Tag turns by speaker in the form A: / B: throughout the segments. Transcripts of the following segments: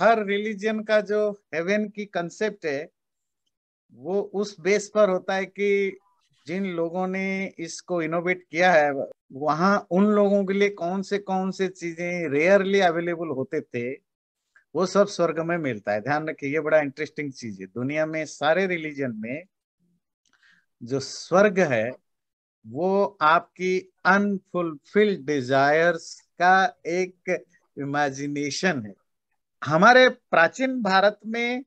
A: हर religion का जो haven की कंसेप्ट है वो उस बेस पर होता है कि जिन लोगों ने इसको इनोवेट किया है वहां उन लोगों के लिए कौन से कौन से चीजें रेयरली अवेलेबल होते थे वो सब स्वर्ग में मिलता है ध्यान रखिए ये बड़ा इंटरेस्टिंग चीज है दुनिया में सारे रिलीजन में जो स्वर्ग है वो आपकी अनफुलफिल्ड डिजायर्स का एक इमेजिनेशन है हमारे प्राचीन भारत में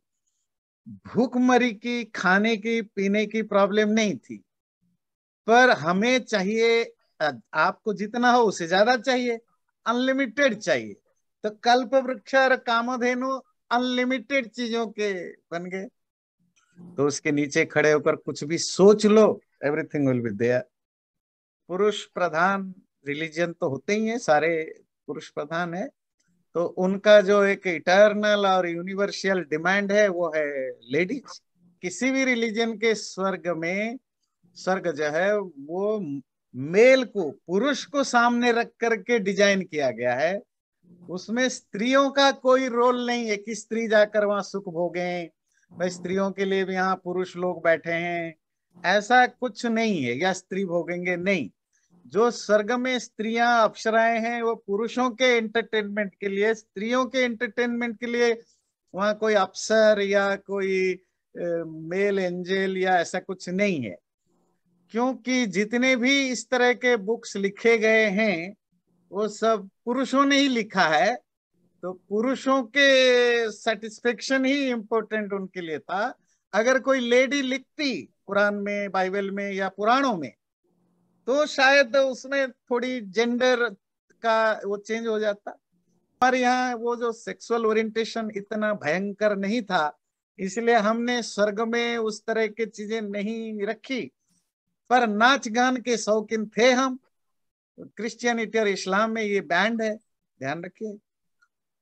A: भूखमरी की खाने की पीने की प्रॉब्लम नहीं थी पर हमें चाहिए आपको जितना हो उसे ज्यादा चाहिए अनलिमिटेड चाहिए तो कल्प वृक्ष और कामधेनु अनलिमिटेड चीजों के बन गए तो उसके नीचे खड़े होकर कुछ भी सोच लो एवरीथिंग विल बी देयर पुरुष प्रधान रिलीजन तो होते ही है सारे पुरुष प्रधान है तो उनका जो एक इटर्नल और यूनिवर्सियल डिमांड है वो है लेडीज किसी भी रिलीजन के स्वर्ग में स्वर्ग जो है वो मेल को पुरुष को सामने रख करके डिजाइन किया गया है उसमें स्त्रियों का कोई रोल नहीं है कि स्त्री जाकर वहां सुख भोगे भाई स्त्रियों के लिए भी यहाँ पुरुष लोग बैठे हैं ऐसा कुछ नहीं है या स्त्री भोगेंगे नहीं जो स्वर्ग में स्त्रियां अप्सराएं हैं वो पुरुषों के एंटरटेनमेंट के लिए स्त्रियों के एंटरटेनमेंट के लिए वहां कोई अफसर या कोई मेल एंजेल या ऐसा कुछ नहीं है क्योंकि जितने भी इस तरह के बुक्स लिखे गए हैं वो सब पुरुषों ने ही लिखा है तो पुरुषों के सेटिस्फेक्शन ही इम्पोर्टेंट उनके लिए था अगर कोई लेडी लिखती कुरान में बाइबल में या पुराणों में तो शायद उसमें थोड़ी जेंडर का वो चेंज हो जाता पर यहाँ वो जो सेक्सुअल ओरिएंटेशन इतना भयंकर नहीं था इसलिए हमने स्वर्ग में उस तरह की चीजें नहीं रखी पर नाच गान के शौकीन थे हम क्रिश्चियनिटी और इस्लाम में ये बैंड है ध्यान रखिए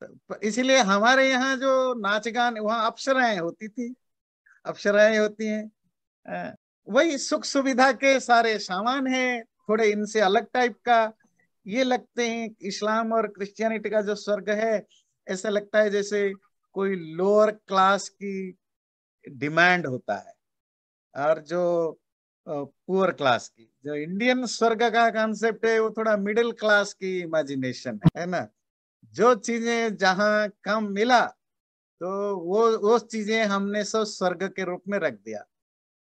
A: तो इसलिए हमारे यहाँ जो नाच गान वहाँ अप्सराएं होती थी अप्सराएं होती हैं हाँ। वही सुख सुविधा के सारे सामान है थोड़े इनसे अलग टाइप का ये लगते हैं इस्लाम और क्रिश्चियनिटी का जो स्वर्ग है ऐसा लगता है जैसे कोई लोअर क्लास की डिमांड होता है और जो पुअर क्लास की जो इंडियन स्वर्ग का कॉन्सेप्ट है वो थोड़ा मिडिल क्लास की इमेजिनेशन है, है ना जो चीजें जहाँ कम मिला तो वो वो चीजें हमने सब स्वर्ग के रूप में रख दिया